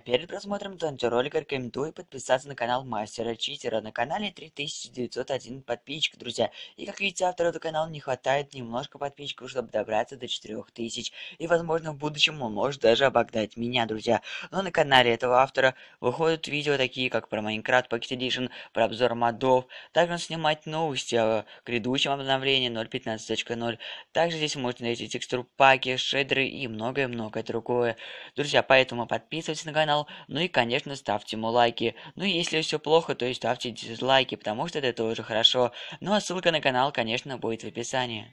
А перед просмотром ролика рекомендую подписаться на канал Мастера Читера. На канале 3901 подписчик, друзья. И как видите, автору этого канала не хватает немножко подписчиков, чтобы добраться до 4000. И возможно в будущем он может даже обогнать меня, друзья. Но на канале этого автора выходят видео такие, как про Майнкрафт Pocket Edition, про обзор модов. Также он снимает новости о грядущем обновлении 0.15.0. Также здесь можно найти текстур паки, шейдеры и многое-многое другое. Друзья, поэтому подписывайтесь на канал канал. Ну и, конечно, ставьте ему лайки. Ну и если все плохо, то и ставьте дизлайки, потому что это тоже хорошо. Ну а ссылка на канал, конечно, будет в описании.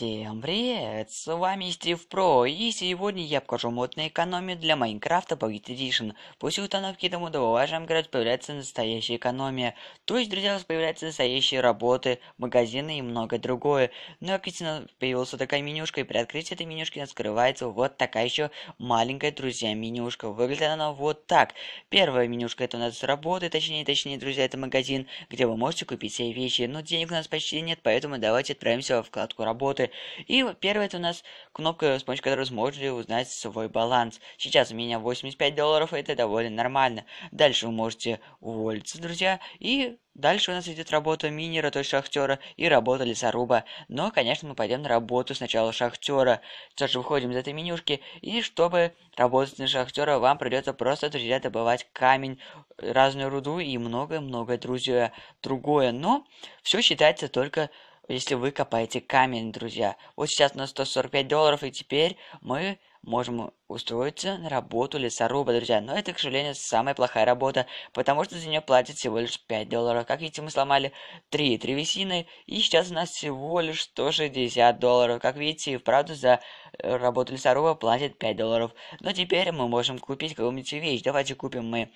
Всем привет! С вами Стив Про, и сегодня я покажу мод на экономию для Майнкрафта по Edition. После установки мода в вашем играть появляется настоящая экономия. То есть, друзья, у вас появляются настоящие работы, магазины и многое другое. Но, ну, как видите, появилась такая менюшка, и при открытии этой менюшки открывается вот такая еще маленькая, друзья, менюшка. Выглядит она вот так. Первая менюшка это у нас работы, точнее, точнее, друзья, это магазин, где вы можете купить все вещи. Но денег у нас почти нет, поэтому давайте отправимся во вкладку работы и первая это у нас кнопка, с помощью которой сможете узнать свой баланс. Сейчас у меня 85 долларов, это довольно нормально. Дальше вы можете уволиться, друзья, и Дальше у нас идет работа минера, то есть шахтера, и работа лесоруба. Но, конечно, мы пойдем на работу сначала шахтера. Также выходим из этой менюшки. И чтобы работать на шахтера, вам придется просто, друзья, добывать камень, э, разную руду и многое-многое, друзья, другое. Но все считается только если вы копаете камень, друзья. Вот сейчас у нас 145 долларов, и теперь мы можем устроиться на работу лесоруба, друзья. Но это, к сожалению, самая плохая работа, потому что за нее платят всего лишь 5 долларов. Как видите, мы сломали 3 древесины, и сейчас у нас всего лишь 160 долларов. Как видите, и вправду за э, работу лесоруба платят 5 долларов. Но теперь мы можем купить какую-нибудь вещь. Давайте купим мы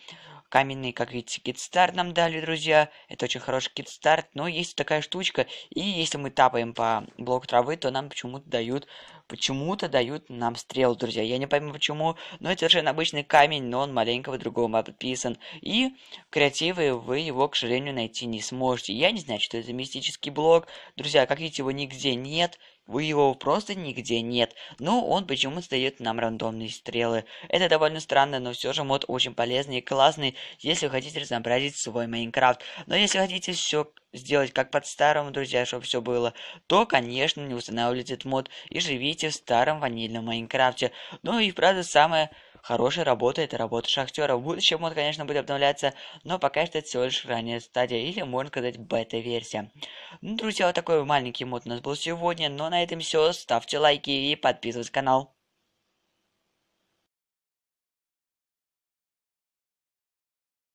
каменный, как видите, кидстарт нам дали, друзья. Это очень хороший кидстарт, но есть такая штучка. И если мы тапаем по блоку травы, то нам почему-то дают, почему-то дают нам стрел, друзья. Я не пойму почему, но это совершенно обычный камень, но он маленького другого подписан. И креативы вы его, к сожалению, найти не сможете. Я не знаю, что это мистический блок. Друзья, как видите, его нигде нет. Вы его просто нигде нет, но ну, он почему-то дает нам рандомные стрелы. Это довольно странно, но все же мод очень полезный и классный, если хотите разнообразить свой Майнкрафт. Но если хотите все сделать как под старым, друзья, чтобы все было, то, конечно, не устанавливайте этот мод и живите в старом ванильном Майнкрафте. Ну и, правда, самое хорошая работа – это работа шахтера. В будущем он, конечно, будет обновляться, но пока что это всего лишь ранняя стадия, или, можно сказать, бета-версия. Ну, друзья, вот такой маленький мод у нас был сегодня. Но на этом все. Ставьте лайки и подписывайтесь на канал.